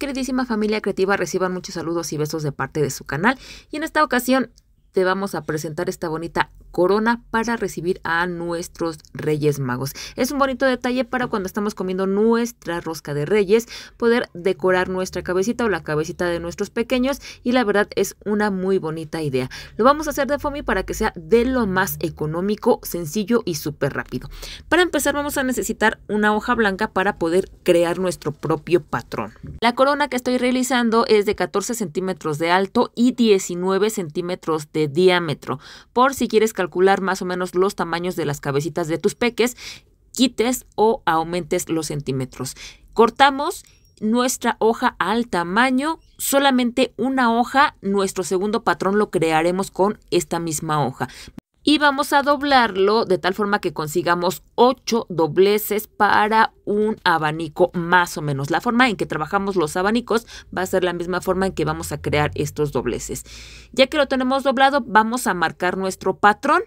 queridísima familia creativa, reciban muchos saludos y besos de parte de su canal. Y en esta ocasión te vamos a presentar esta bonita corona para recibir a nuestros Reyes Magos. Es un bonito detalle para cuando estamos comiendo nuestra rosca de Reyes, poder decorar nuestra cabecita o la cabecita de nuestros pequeños y la verdad es una muy bonita idea. Lo vamos a hacer de FOMI para que sea de lo más económico, sencillo y súper rápido. Para empezar vamos a necesitar una hoja blanca para poder crear nuestro propio patrón. La corona que estoy realizando es de 14 centímetros de alto y 19 centímetros de diámetro. Por si quieres calcular más o menos los tamaños de las cabecitas de tus peques, quites o aumentes los centímetros. Cortamos nuestra hoja al tamaño, solamente una hoja, nuestro segundo patrón lo crearemos con esta misma hoja y vamos a doblarlo de tal forma que consigamos 8 dobleces para un abanico más o menos. La forma en que trabajamos los abanicos va a ser la misma forma en que vamos a crear estos dobleces. Ya que lo tenemos doblado, vamos a marcar nuestro patrón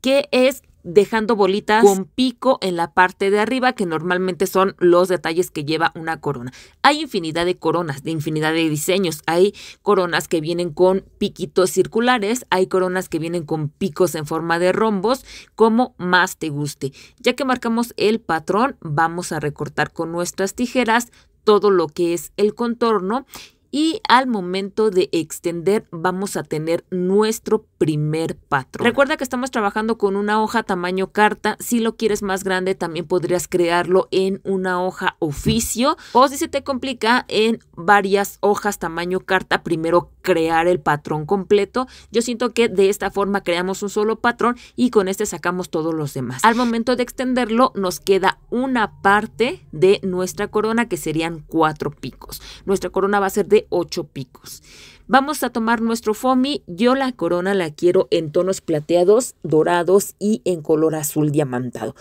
que es dejando bolitas con pico en la parte de arriba, que normalmente son los detalles que lleva una corona. Hay infinidad de coronas, de infinidad de diseños. Hay coronas que vienen con piquitos circulares, hay coronas que vienen con picos en forma de rombos, como más te guste. Ya que marcamos el patrón, vamos a recortar con nuestras tijeras todo lo que es el contorno y al momento de extender vamos a tener nuestro primer patrón. Recuerda que estamos trabajando con una hoja tamaño carta. Si lo quieres más grande también podrías crearlo en una hoja oficio o si se te complica en varias hojas tamaño carta, primero crear el patrón completo. Yo siento que de esta forma creamos un solo patrón y con este sacamos todos los demás. Al momento de extenderlo nos queda una parte de nuestra corona que serían cuatro picos. Nuestra corona va a ser de ocho picos. Vamos a tomar nuestro foamy. Yo la corona la quiero en tonos plateados, dorados y en color azul diamantado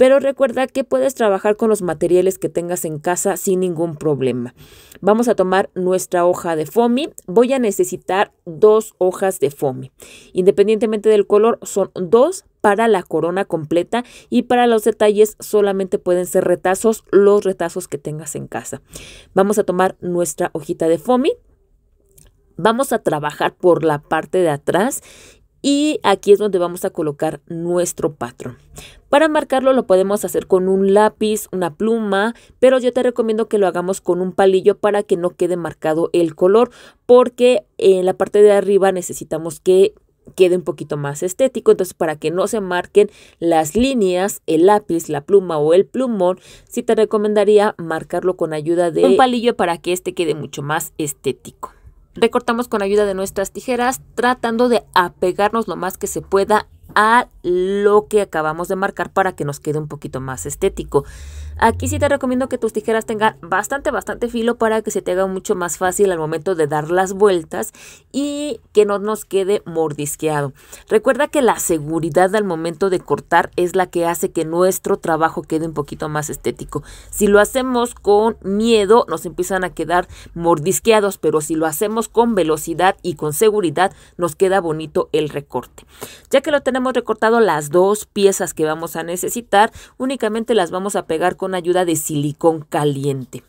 pero recuerda que puedes trabajar con los materiales que tengas en casa sin ningún problema. Vamos a tomar nuestra hoja de foamy. Voy a necesitar dos hojas de foamy. Independientemente del color, son dos para la corona completa y para los detalles solamente pueden ser retazos, los retazos que tengas en casa. Vamos a tomar nuestra hojita de foamy vamos a trabajar por la parte de atrás y aquí es donde vamos a colocar nuestro patrón. Para marcarlo lo podemos hacer con un lápiz, una pluma, pero yo te recomiendo que lo hagamos con un palillo para que no quede marcado el color porque en la parte de arriba necesitamos que quede un poquito más estético. Entonces, para que no se marquen las líneas, el lápiz, la pluma o el plumón, sí te recomendaría marcarlo con ayuda de un palillo para que este quede mucho más estético recortamos con ayuda de nuestras tijeras tratando de apegarnos lo más que se pueda a lo que acabamos de marcar para que nos quede un poquito más estético. Aquí sí te recomiendo que tus tijeras tengan bastante, bastante filo para que se te haga mucho más fácil al momento de dar las vueltas y que no nos quede mordisqueado. Recuerda que la seguridad al momento de cortar es la que hace que nuestro trabajo quede un poquito más estético. Si lo hacemos con miedo, nos empiezan a quedar mordisqueados, pero si lo hacemos con velocidad y con seguridad, nos queda bonito el recorte. Ya que lo tenemos recortado las dos piezas que vamos a necesitar, únicamente las vamos a pegar con ayuda de silicón caliente.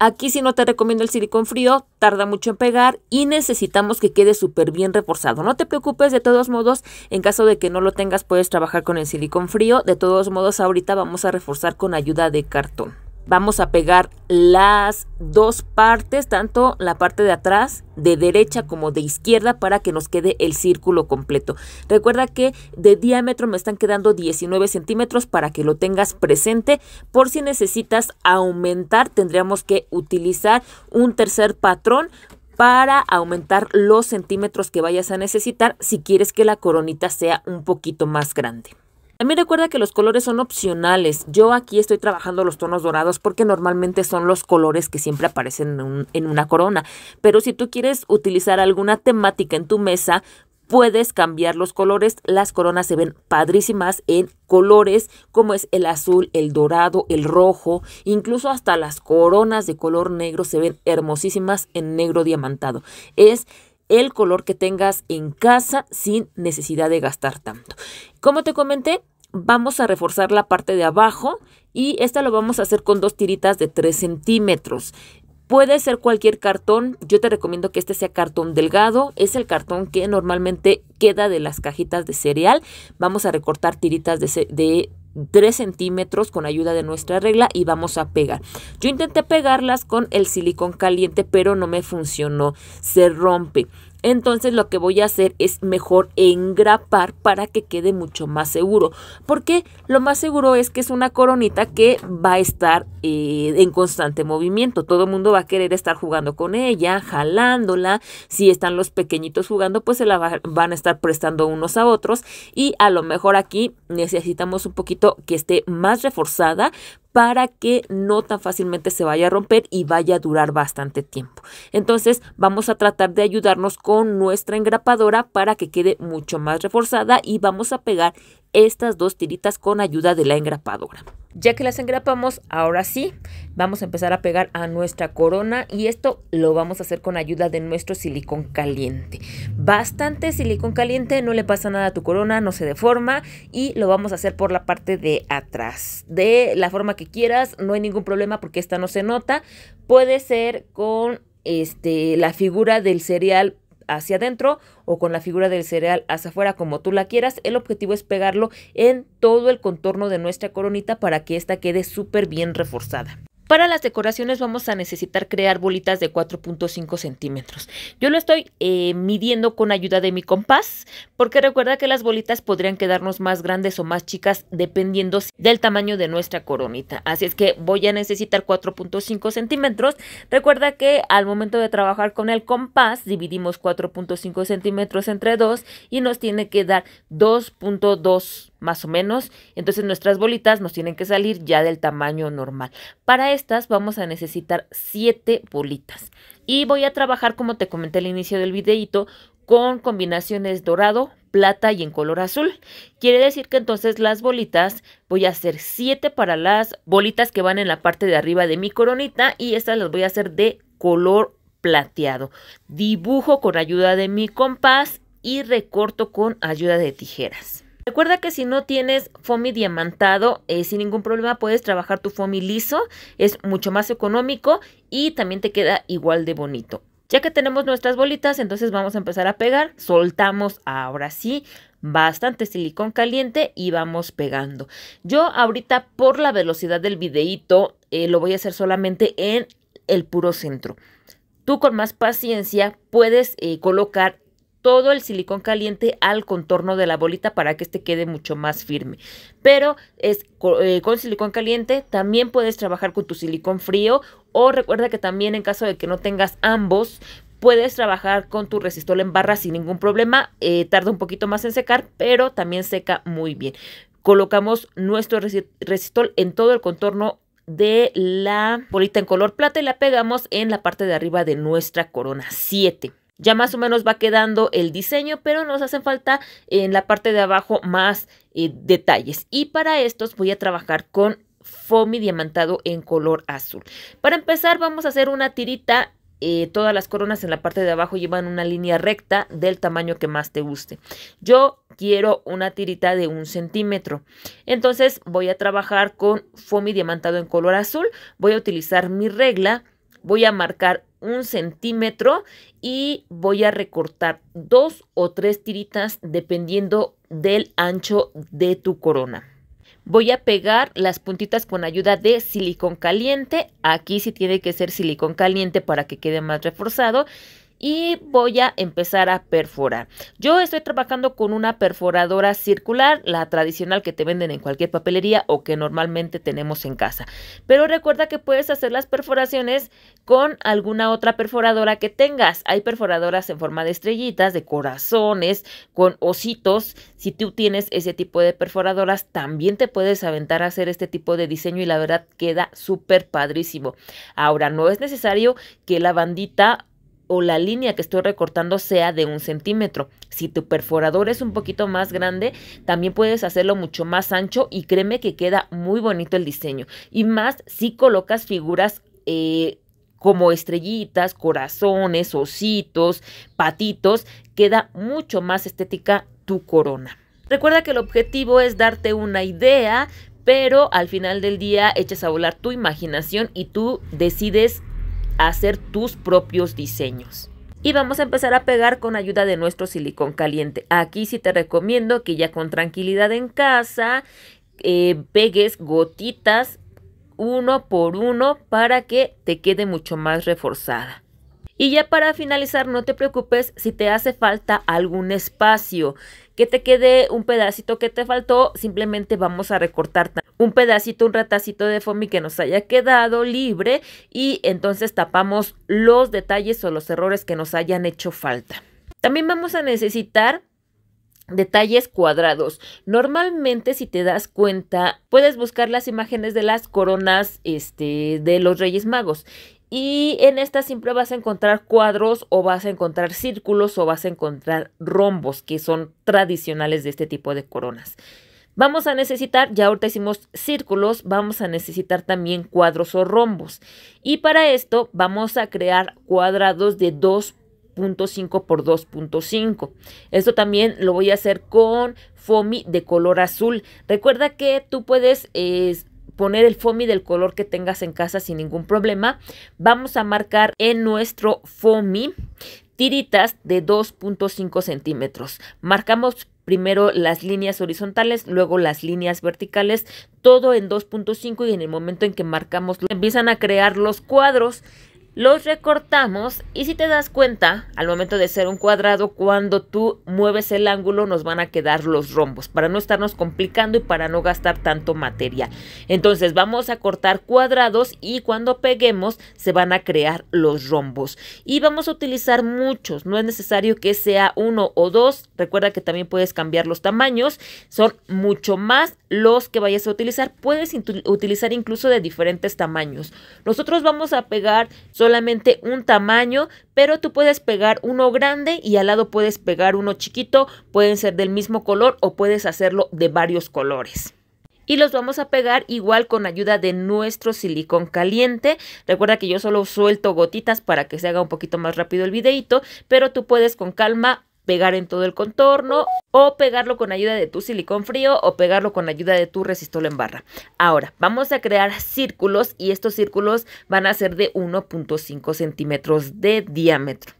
Aquí si no te recomiendo el silicón frío, tarda mucho en pegar y necesitamos que quede súper bien reforzado. No te preocupes, de todos modos, en caso de que no lo tengas puedes trabajar con el silicón frío. De todos modos, ahorita vamos a reforzar con ayuda de cartón. Vamos a pegar las dos partes, tanto la parte de atrás, de derecha como de izquierda, para que nos quede el círculo completo. Recuerda que de diámetro me están quedando 19 centímetros para que lo tengas presente. Por si necesitas aumentar, tendríamos que utilizar un tercer patrón para aumentar los centímetros que vayas a necesitar si quieres que la coronita sea un poquito más grande. También recuerda que los colores son opcionales. Yo aquí estoy trabajando los tonos dorados porque normalmente son los colores que siempre aparecen en, en una corona. Pero si tú quieres utilizar alguna temática en tu mesa, puedes cambiar los colores. Las coronas se ven padrísimas en colores como es el azul, el dorado, el rojo, incluso hasta las coronas de color negro se ven hermosísimas en negro diamantado. Es el color que tengas en casa sin necesidad de gastar tanto. Como te comenté, vamos a reforzar la parte de abajo y esta lo vamos a hacer con dos tiritas de 3 centímetros. Puede ser cualquier cartón, yo te recomiendo que este sea cartón delgado, es el cartón que normalmente queda de las cajitas de cereal. Vamos a recortar tiritas de, de 3 centímetros con ayuda de nuestra regla y vamos a pegar. Yo intenté pegarlas con el silicón caliente, pero no me funcionó. Se rompe entonces lo que voy a hacer es mejor engrapar para que quede mucho más seguro. Porque lo más seguro es que es una coronita que va a estar eh, en constante movimiento. Todo el mundo va a querer estar jugando con ella, jalándola. Si están los pequeñitos jugando, pues se la van a estar prestando unos a otros. Y a lo mejor aquí necesitamos un poquito que esté más reforzada para que no tan fácilmente se vaya a romper y vaya a durar bastante tiempo. Entonces vamos a tratar de ayudarnos con nuestra engrapadora para que quede mucho más reforzada y vamos a pegar estas dos tiritas con ayuda de la engrapadora. Ya que las engrapamos, ahora sí, vamos a empezar a pegar a nuestra corona y esto lo vamos a hacer con ayuda de nuestro silicón caliente. Bastante silicón caliente, no le pasa nada a tu corona, no se deforma y lo vamos a hacer por la parte de atrás. De la forma que quieras, no hay ningún problema porque esta no se nota. Puede ser con este, la figura del cereal hacia adentro o con la figura del cereal hacia afuera, como tú la quieras. El objetivo es pegarlo en todo el contorno de nuestra coronita para que ésta quede súper bien reforzada. Para las decoraciones vamos a necesitar crear bolitas de 4.5 centímetros. Yo lo estoy eh, midiendo con ayuda de mi compás, porque recuerda que las bolitas podrían quedarnos más grandes o más chicas dependiendo del tamaño de nuestra coronita. Así es que voy a necesitar 4.5 centímetros. Recuerda que al momento de trabajar con el compás, dividimos 4.5 centímetros entre 2 y nos tiene que dar 2.2 más o menos. Entonces nuestras bolitas nos tienen que salir ya del tamaño normal. Para estas vamos a necesitar 7 bolitas. Y voy a trabajar, como te comenté al inicio del videito, con combinaciones dorado, plata y en color azul. Quiere decir que entonces las bolitas, voy a hacer 7 para las bolitas que van en la parte de arriba de mi coronita y estas las voy a hacer de color plateado. Dibujo con ayuda de mi compás y recorto con ayuda de tijeras. Recuerda que si no tienes foamy diamantado, eh, sin ningún problema puedes trabajar tu foamy liso, es mucho más económico y también te queda igual de bonito. Ya que tenemos nuestras bolitas, entonces vamos a empezar a pegar. Soltamos ahora sí bastante silicón caliente y vamos pegando. Yo ahorita por la velocidad del videíto eh, lo voy a hacer solamente en el puro centro. Tú con más paciencia puedes eh, colocar todo el silicón caliente al contorno de la bolita para que este quede mucho más firme. Pero es eh, con silicón caliente, también puedes trabajar con tu silicón frío o recuerda que también en caso de que no tengas ambos, puedes trabajar con tu resistol en barra sin ningún problema. Eh, tarda un poquito más en secar, pero también seca muy bien. Colocamos nuestro resistol en todo el contorno de la bolita en color plata y la pegamos en la parte de arriba de nuestra corona 7. Ya más o menos va quedando el diseño, pero nos hacen falta en la parte de abajo más eh, detalles. Y para estos voy a trabajar con foamy diamantado en color azul. Para empezar vamos a hacer una tirita eh, todas las coronas en la parte de abajo llevan una línea recta del tamaño que más te guste. Yo quiero una tirita de un centímetro. Entonces voy a trabajar con foamy diamantado en color azul. Voy a utilizar mi regla voy a marcar un centímetro y voy a recortar dos o tres tiritas dependiendo del ancho de tu corona. Voy a pegar las puntitas con ayuda de silicón caliente. Aquí sí tiene que ser silicón caliente para que quede más reforzado y voy a empezar a perforar. Yo estoy trabajando con una perforadora circular, la tradicional que te venden en cualquier papelería o que normalmente tenemos en casa. Pero recuerda que puedes hacer las perforaciones con alguna otra perforadora que tengas. Hay perforadoras en forma de estrellitas, de corazones, con ositos. Si tú tienes ese tipo de perforadoras, también te puedes aventar a hacer este tipo de diseño y la verdad queda súper padrísimo. Ahora, no es necesario que la bandita o la línea que estoy recortando sea de un centímetro. Si tu perforador es un poquito más grande, también puedes hacerlo mucho más ancho y créeme que queda muy bonito el diseño. Y más si colocas figuras... Eh, como estrellitas, corazones, ositos, patitos, queda mucho más estética tu corona. Recuerda que el objetivo es darte una idea, pero al final del día echas a volar tu imaginación y tú decides hacer tus propios diseños. Y vamos a empezar a pegar con ayuda de nuestro silicón caliente. Aquí sí te recomiendo que ya con tranquilidad en casa eh, pegues gotitas uno por uno para que te quede mucho más reforzada. Y ya para finalizar, no te preocupes si te hace falta algún espacio que te quede un pedacito que te faltó, simplemente vamos a recortar un pedacito, un ratacito de foamy que nos haya quedado libre y entonces tapamos los detalles o los errores que nos hayan hecho falta. También vamos a necesitar detalles cuadrados. Normalmente, si te das cuenta, puedes buscar las imágenes de las coronas este, de los Reyes Magos y en esta siempre vas a encontrar cuadros o vas a encontrar círculos o vas a encontrar rombos que son tradicionales de este tipo de coronas. Vamos a necesitar, ya ahorita hicimos círculos, vamos a necesitar también cuadros o rombos. Y para esto vamos a crear cuadrados de 2.5 por 2.5. Esto también lo voy a hacer con foamy de color azul. Recuerda que tú puedes poner el foamy del color que tengas en casa sin ningún problema. Vamos a marcar en nuestro foamy tiritas de 2.5 centímetros. Marcamos primero las líneas horizontales, luego las líneas verticales, todo en 2.5 y en el momento en que marcamos empiezan a crear los cuadros los recortamos y si te das cuenta, al momento de ser un cuadrado, cuando tú mueves el ángulo nos van a quedar los rombos para no estarnos complicando y para no gastar tanto materia Entonces vamos a cortar cuadrados y cuando peguemos se van a crear los rombos. Y vamos a utilizar muchos, no es necesario que sea uno o dos. Recuerda que también puedes cambiar los tamaños, son mucho más los que vayas a utilizar. Puedes utilizar incluso de diferentes tamaños. Nosotros vamos a pegar solamente un tamaño, pero tú puedes pegar uno grande y al lado puedes pegar uno chiquito, pueden ser del mismo color o puedes hacerlo de varios colores y los vamos a pegar igual con ayuda de nuestro silicón caliente. Recuerda que yo solo suelto gotitas para que se haga un poquito más rápido el videito, pero tú puedes con calma pegar en todo el contorno o pegarlo con ayuda de tu silicón frío o pegarlo con ayuda de tu resistol en barra. Ahora, vamos a crear círculos y estos círculos van a ser de 1.5 centímetros de diámetro.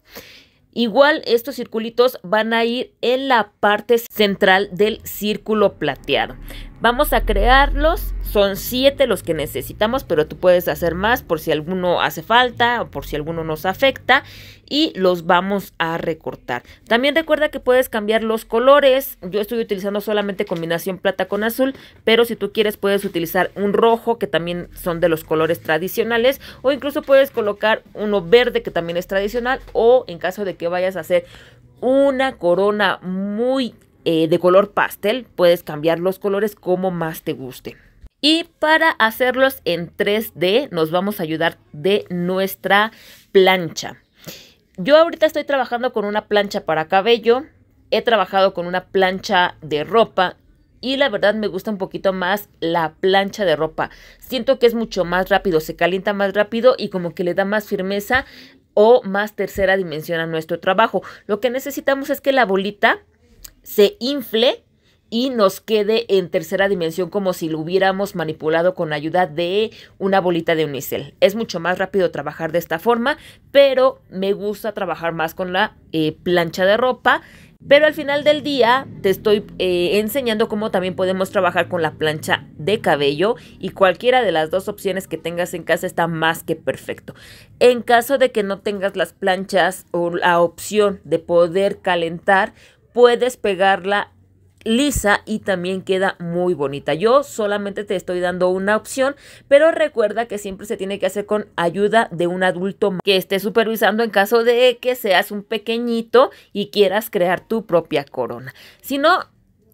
Igual estos circulitos van a ir en la parte central del círculo plateado. Vamos a crearlos son siete los que necesitamos, pero tú puedes hacer más por si alguno hace falta o por si alguno nos afecta y los vamos a recortar. También recuerda que puedes cambiar los colores. Yo estoy utilizando solamente combinación plata con azul, pero si tú quieres puedes utilizar un rojo que también son de los colores tradicionales o incluso puedes colocar uno verde que también es tradicional o en caso de que vayas a hacer una corona muy eh, de color pastel, puedes cambiar los colores como más te guste. Y para hacerlos en 3D nos vamos a ayudar de nuestra plancha. Yo ahorita estoy trabajando con una plancha para cabello, he trabajado con una plancha de ropa y la verdad me gusta un poquito más la plancha de ropa. Siento que es mucho más rápido, se calienta más rápido y como que le da más firmeza o más tercera dimensión a nuestro trabajo. Lo que necesitamos es que la bolita se infle y nos quede en tercera dimensión como si lo hubiéramos manipulado con ayuda de una bolita de unicel. Es mucho más rápido trabajar de esta forma, pero me gusta trabajar más con la eh, plancha de ropa. Pero al final del día te estoy eh, enseñando cómo también podemos trabajar con la plancha de cabello y cualquiera de las dos opciones que tengas en casa está más que perfecto. En caso de que no tengas las planchas o la opción de poder calentar, puedes pegarla lisa y también queda muy bonita. Yo solamente te estoy dando una opción, pero recuerda que siempre se tiene que hacer con ayuda de un adulto que esté supervisando en caso de que seas un pequeñito y quieras crear tu propia corona. Si no,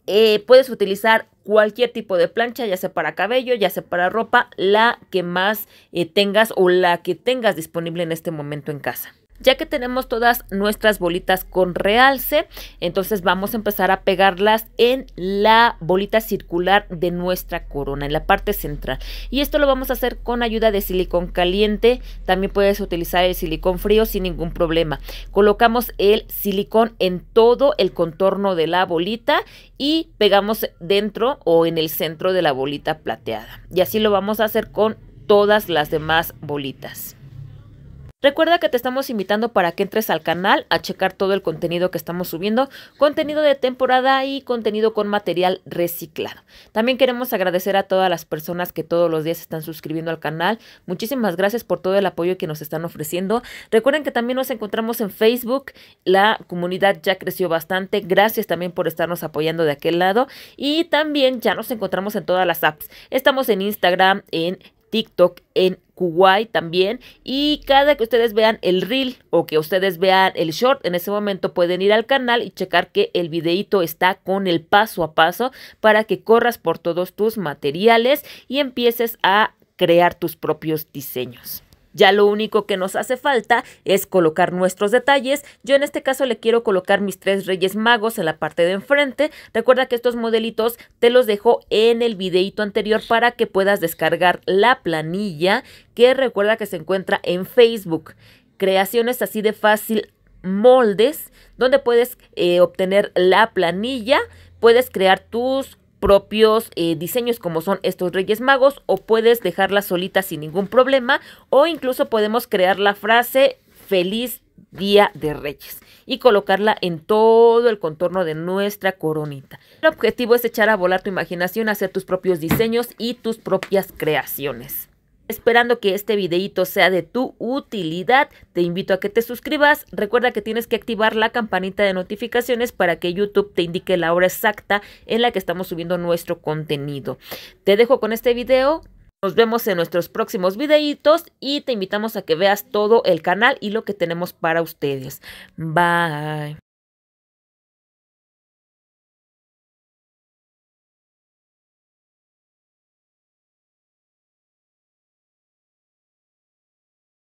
eh, puedes utilizar cualquier tipo de plancha, ya sea para cabello, ya sea para ropa, la que más eh, tengas o la que tengas disponible en este momento en casa. Ya que tenemos todas nuestras bolitas con realce, entonces vamos a empezar a pegarlas en la bolita circular de nuestra corona, en la parte central. Y esto lo vamos a hacer con ayuda de silicón caliente. También puedes utilizar el silicón frío sin ningún problema. Colocamos el silicón en todo el contorno de la bolita y pegamos dentro o en el centro de la bolita plateada. Y así lo vamos a hacer con todas las demás bolitas. Recuerda que te estamos invitando para que entres al canal a checar todo el contenido que estamos subiendo, contenido de temporada y contenido con material reciclado. También queremos agradecer a todas las personas que todos los días están suscribiendo al canal. Muchísimas gracias por todo el apoyo que nos están ofreciendo. Recuerden que también nos encontramos en Facebook. La comunidad ya creció bastante. Gracias también por estarnos apoyando de aquel lado. Y también ya nos encontramos en todas las apps. Estamos en Instagram, en TikTok, en Kuwait también. Y cada que ustedes vean el reel o que ustedes vean el short, en ese momento pueden ir al canal y checar que el videito está con el paso a paso para que corras por todos tus materiales y empieces a crear tus propios diseños. Ya lo único que nos hace falta es colocar nuestros detalles. Yo en este caso le quiero colocar mis tres reyes magos en la parte de enfrente. Recuerda que estos modelitos te los dejo en el videito anterior para que puedas descargar la planilla que recuerda que se encuentra en Facebook. Creaciones así de fácil, moldes, donde puedes eh, obtener la planilla, puedes crear tus propios eh, diseños como son estos Reyes Magos o puedes dejarla solita sin ningún problema o incluso podemos crear la frase feliz Día de Reyes y colocarla en todo el contorno de nuestra coronita. El objetivo es echar a volar tu imaginación, hacer tus propios diseños y tus propias creaciones. Esperando que este videito sea de tu utilidad, te invito a que te suscribas. Recuerda que tienes que activar la campanita de notificaciones para que YouTube te indique la hora exacta en la que estamos subiendo nuestro contenido. Te dejo con este video. Nos vemos en nuestros próximos videitos y te invitamos a que veas todo el canal y lo que tenemos para ustedes. Bye.